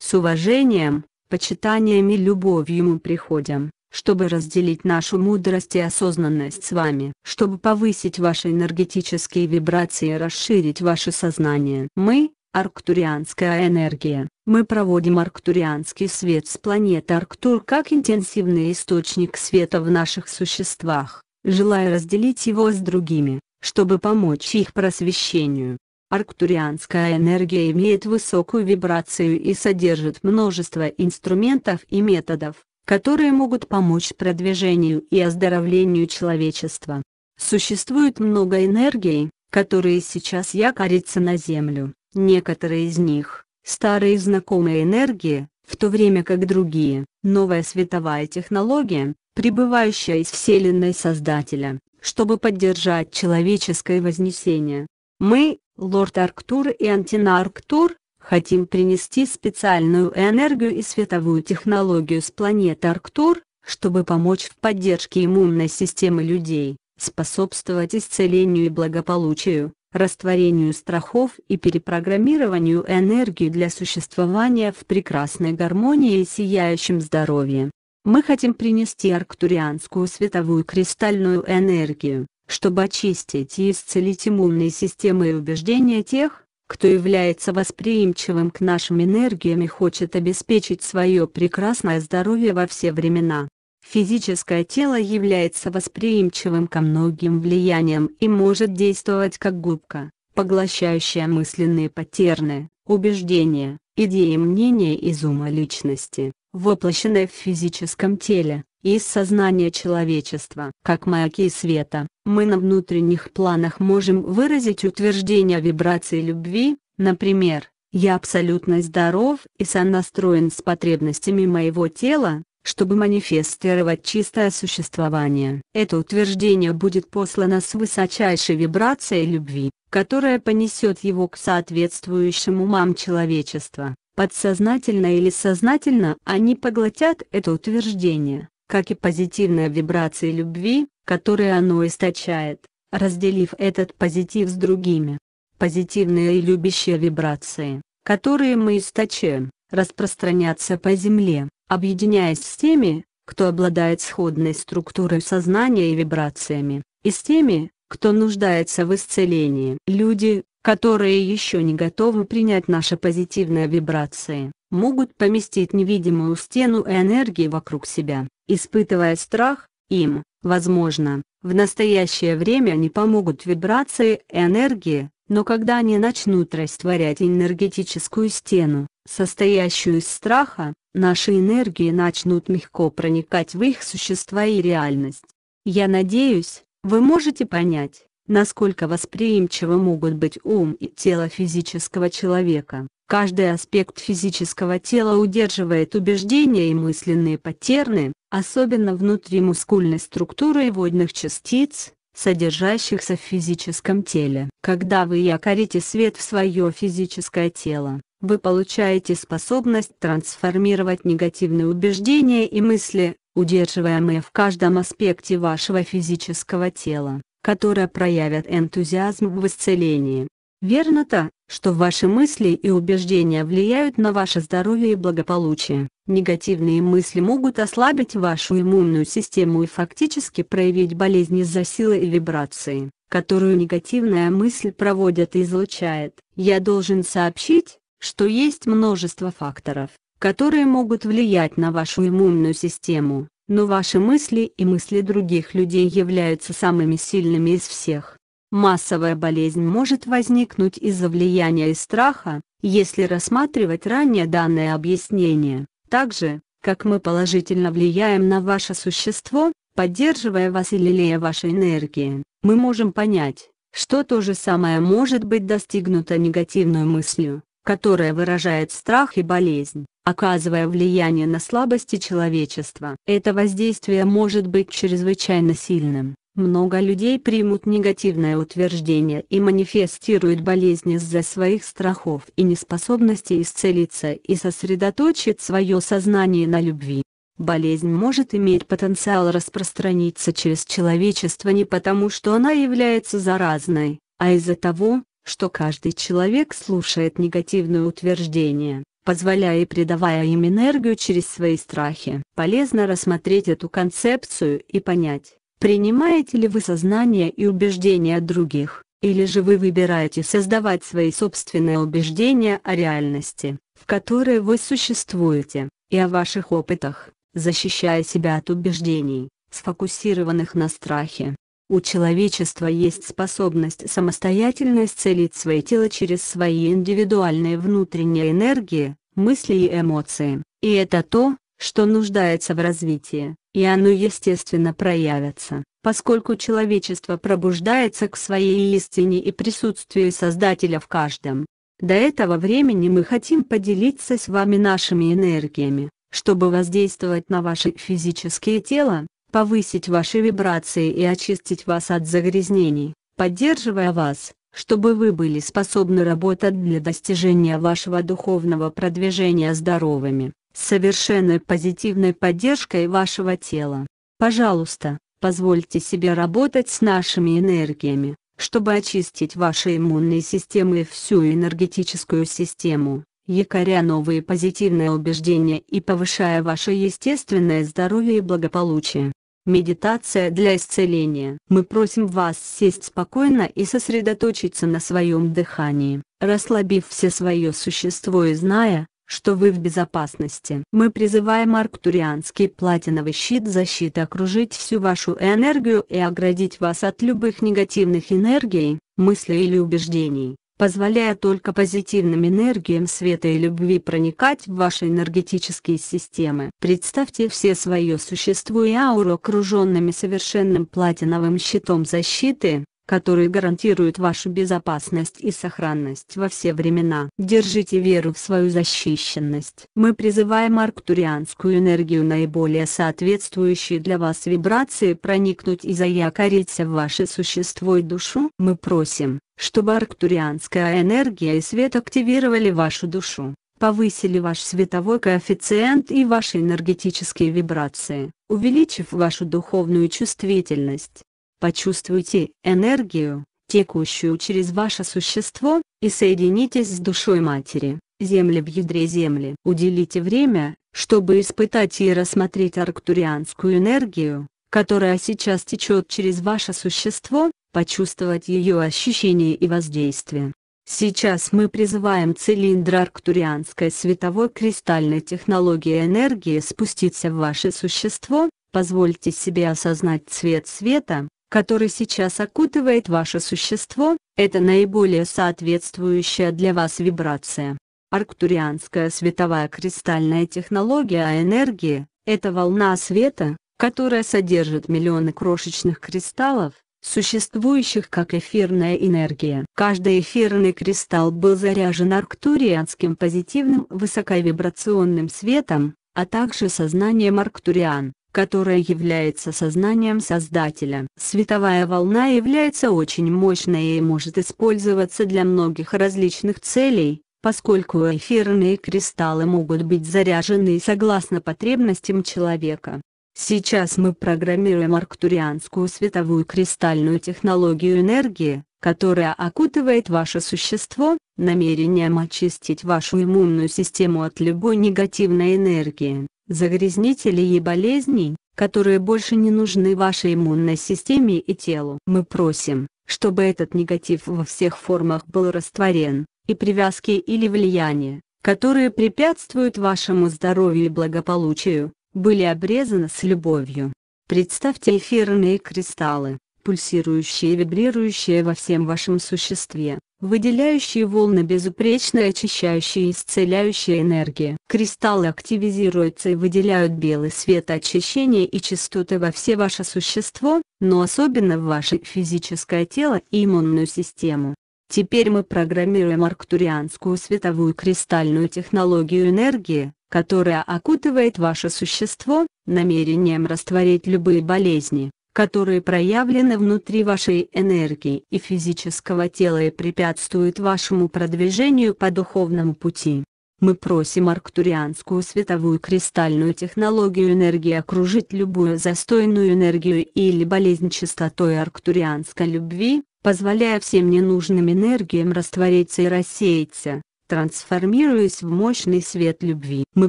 С уважением, почитанием и любовью мы приходим, чтобы разделить нашу мудрость и осознанность с вами, чтобы повысить ваши энергетические вибрации и расширить ваше сознание. Мы, арктурианская энергия, мы проводим арктурианский свет с планеты Арктур как интенсивный источник света в наших существах, желая разделить его с другими, чтобы помочь их просвещению. Арктурианская энергия имеет высокую вибрацию и содержит множество инструментов и методов, которые могут помочь продвижению и оздоровлению человечества. Существует много энергий, которые сейчас якорятся на Землю, некоторые из них – старые знакомые энергии, в то время как другие – новая световая технология, пребывающая из Вселенной Создателя, чтобы поддержать человеческое вознесение. Мы, Лорд Арктур и Антина Арктур, хотим принести специальную энергию и световую технологию с планеты Арктур, чтобы помочь в поддержке иммунной системы людей, способствовать исцелению и благополучию, растворению страхов и перепрограммированию энергии для существования в прекрасной гармонии и сияющем здоровье. Мы хотим принести арктурианскую световую кристальную энергию, чтобы очистить и исцелить иммунные системы и убеждения тех, кто является восприимчивым к нашим энергиям и хочет обеспечить свое прекрасное здоровье во все времена. Физическое тело является восприимчивым ко многим влияниям и может действовать как губка, поглощающая мысленные паттерны, убеждения, идеи мнения из ума личности, воплощенные в физическом теле, из сознания человечества. Как маяки света, мы на внутренних планах можем выразить утверждение вибрации любви, например, «Я абсолютно здоров и сонастроен с потребностями моего тела», чтобы манифестировать чистое существование. Это утверждение будет послано с высочайшей вибрацией любви, которая понесет его к соответствующим умам человечества подсознательно или сознательно они поглотят это утверждение как и позитивная вибрация любви, которую оно источает, разделив этот позитив с другими. Позитивные и любящие вибрации, которые мы источаем, распространятся по Земле, объединяясь с теми, кто обладает сходной структурой сознания и вибрациями, и с теми, кто нуждается в исцелении. Люди, которые еще не готовы принять наши позитивные вибрации, могут поместить невидимую стену энергии вокруг себя, Испытывая страх, им, возможно, в настоящее время не помогут вибрации и энергии, но когда они начнут растворять энергетическую стену, состоящую из страха, наши энергии начнут мягко проникать в их существа и реальность. Я надеюсь, вы можете понять, насколько восприимчивы могут быть ум и тело физического человека. Каждый аспект физического тела удерживает убеждения и мысленные паттерны, особенно внутри мускульной структуры и водных частиц, содержащихся в физическом теле. Когда вы якорите свет в свое физическое тело, вы получаете способность трансформировать негативные убеждения и мысли, удерживаемые в каждом аспекте вашего физического тела, которые проявят энтузиазм в исцелении. Верно то, что ваши мысли и убеждения влияют на ваше здоровье и благополучие. Негативные мысли могут ослабить вашу иммунную систему и фактически проявить болезнь из-за силы и вибрации, которую негативная мысль проводит и излучает. Я должен сообщить, что есть множество факторов, которые могут влиять на вашу иммунную систему, но ваши мысли и мысли других людей являются самыми сильными из всех. Массовая болезнь может возникнуть из-за влияния и страха, если рассматривать ранее данное объяснение. Так же, как мы положительно влияем на ваше существо, поддерживая вас и лелея ваши энергии, мы можем понять, что то же самое может быть достигнуто негативной мыслью, которая выражает страх и болезнь, оказывая влияние на слабости человечества. Это воздействие может быть чрезвычайно сильным, много людей примут негативное утверждение и манифестируют болезнь из-за своих страхов и неспособности исцелиться и сосредоточить свое сознание на любви. Болезнь может иметь потенциал распространиться через человечество не потому, что она является заразной, а из-за того, что каждый человек слушает негативное утверждение, позволяя и придавая им энергию через свои страхи. Полезно рассмотреть эту концепцию и понять, Принимаете ли вы сознание и убеждения других, или же вы выбираете создавать свои собственные убеждения о реальности, в которой вы существуете, и о ваших опытах, защищая себя от убеждений, сфокусированных на страхе? У человечества есть способность самостоятельно исцелить свое тело через свои индивидуальные внутренние энергии, мысли и эмоции, и это то, что нуждается в развитии и оно естественно проявится, поскольку человечество пробуждается к своей истине и присутствию Создателя в каждом. До этого времени мы хотим поделиться с вами нашими энергиями, чтобы воздействовать на ваше физическое тело, повысить ваши вибрации и очистить вас от загрязнений, поддерживая вас, чтобы вы были способны работать для достижения вашего духовного продвижения здоровыми, совершенной позитивной поддержкой вашего тела. Пожалуйста, позвольте себе работать с нашими энергиями, чтобы очистить ваши иммунные системы и всю энергетическую систему, якоря новые позитивные убеждения и повышая ваше естественное здоровье и благополучие. Медитация для исцеления. Мы просим вас сесть спокойно и сосредоточиться на своем дыхании, расслабив все свое существо и зная, что вы в безопасности. Мы призываем Арктурианский платиновый щит защиты окружить всю вашу энергию и оградить вас от любых негативных энергий, мыслей или убеждений, позволяя только позитивным энергиям света и любви проникать в ваши энергетические системы. Представьте все свое существо и ауру окруженными совершенным платиновым щитом защиты, которые гарантируют вашу безопасность и сохранность во все времена. Держите веру в свою защищенность. Мы призываем арктурианскую энергию наиболее соответствующей для вас вибрации проникнуть и заякориться в ваше существо и душу. Мы просим, чтобы арктурианская энергия и свет активировали вашу душу повысили ваш световой коэффициент и ваши энергетические вибрации, увеличив вашу духовную чувствительность Почувствуйте энергию, текущую через ваше существо, и соединитесь с душой матери, земли в ядре земли. Уделите время, чтобы испытать и рассмотреть арктурианскую энергию, которая сейчас течет через ваше существо, почувствовать ее ощущение и воздействие. Сейчас мы призываем цилиндр арктурианской световой кристальной технологии энергии спуститься в ваше существо, позвольте себе осознать цвет света, который сейчас окутывает ваше существо, это наиболее соответствующая для вас вибрация. Арктурианская световая кристальная технология энергии – это волна света, которая содержит миллионы крошечных кристаллов, существующих как эфирная энергия. Каждый эфирный кристалл был заряжен арктурианским позитивным высоковибрационным светом, а также сознанием арктуриан которая является сознанием Создателя. Световая волна является очень мощной и может использоваться для многих различных целей, поскольку эфирные кристаллы могут быть заряжены согласно потребностям человека. Сейчас мы программируем арктурианскую световую кристальную технологию энергии, которая окутывает ваше существо, намерением очистить вашу иммунную систему от любой негативной энергии загрязнителей и болезней, которые больше не нужны вашей иммунной системе и телу. Мы просим, чтобы этот негатив во всех формах был растворен, и привязки или влияния, которые препятствуют вашему здоровью и благополучию, были обрезаны с любовью. Представьте эфирные кристаллы, пульсирующие и вибрирующие во всем вашем существе, выделяющие волны безупречной очищающей и исцеляющей энергии. Кристаллы активизируются и выделяют белый свет очищения и частоты во все ваше существо, но особенно в ваше физическое тело и иммунную систему. Теперь мы программируем арктурианскую световую кристальную технологию энергии, которая окутывает ваше существо, намерением растворить любые болезни которые проявлены внутри вашей энергии и физического тела и препятствуют вашему продвижению по духовному пути. Мы просим арктурианскую световую кристальную технологию энергии окружить любую застойную энергию или болезнь частотой арктурианской любви, позволяя всем ненужным энергиям раствориться и рассеяться, трансформируясь в мощный свет любви. Мы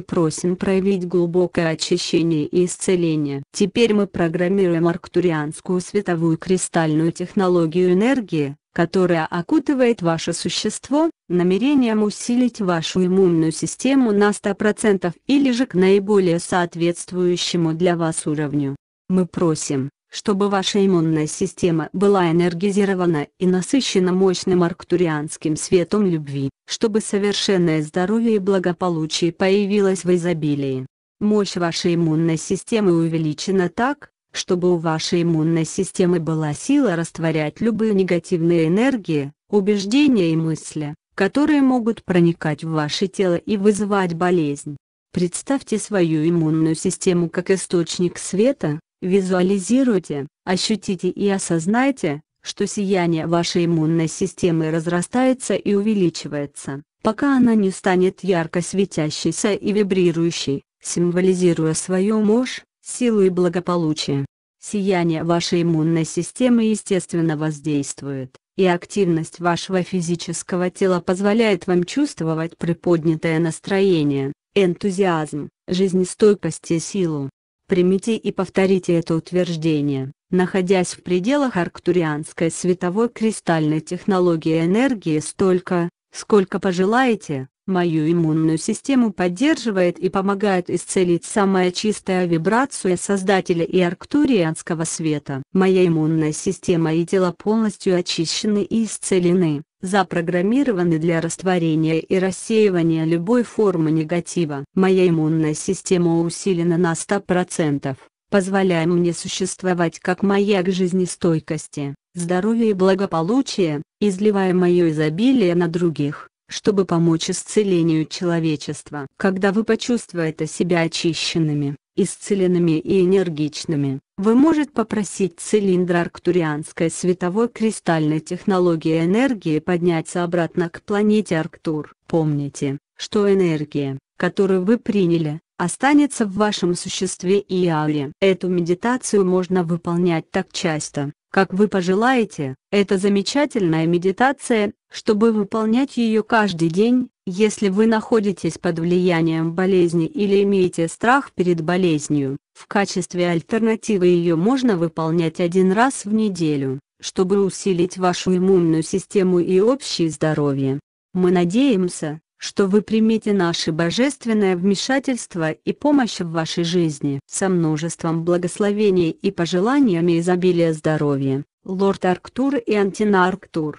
просим проявить глубокое очищение и исцеление. Теперь мы программируем арктурианскую световую кристальную технологию энергии, которая окутывает ваше существо, намерением усилить вашу иммунную систему на 100% или же к наиболее соответствующему для вас уровню. Мы просим, чтобы ваша иммунная система была энергизирована и насыщена мощным арктурианским светом любви, чтобы совершенное здоровье и благополучие появилось в изобилии. Мощь вашей иммунной системы увеличена так, чтобы у вашей иммунной системы была сила растворять любые негативные энергии, убеждения и мысли, которые могут проникать в ваше тело и вызывать болезнь. Представьте свою иммунную систему как источник света, Визуализируйте, ощутите и осознайте, что сияние вашей иммунной системы разрастается и увеличивается, пока она не станет ярко светящейся и вибрирующей, символизируя свою мощь, силу и благополучие. Сияние вашей иммунной системы естественно воздействует, и активность вашего физического тела позволяет вам чувствовать приподнятое настроение, энтузиазм, жизнестойкость и силу. Примите и повторите это утверждение, находясь в пределах арктурианской световой кристальной технологии энергии столько, сколько пожелаете, Мою иммунную систему поддерживает и помогает исцелить самая чистая вибрация Создателя и Арктурианского света. Моя иммунная система и тело полностью очищены и исцелены, запрограммированы для растворения и рассеивания любой формы негатива. Моя иммунная система усилена на 100%, позволяя мне существовать как маяк жизнестойкости, здоровья и благополучия, изливая мое изобилие на других чтобы помочь исцелению человечества. Когда вы почувствуете себя очищенными, исцеленными и энергичными, вы можете попросить цилиндр арктурианской световой кристальной технологии энергии подняться обратно к планете Арктур. Помните, что энергия, которую вы приняли, останется в вашем существе и ауре. Эту медитацию можно выполнять так часто, как вы пожелаете. Это замечательная медитация, чтобы выполнять ее каждый день, если вы находитесь под влиянием болезни или имеете страх перед болезнью. В качестве альтернативы ее можно выполнять один раз в неделю, чтобы усилить вашу иммунную систему и общее здоровье. Мы надеемся, что вы примете наше божественное вмешательство и помощь в вашей жизни. Со множеством благословений и пожеланиями изобилия здоровья, лорд Арктур и Антина Арктур.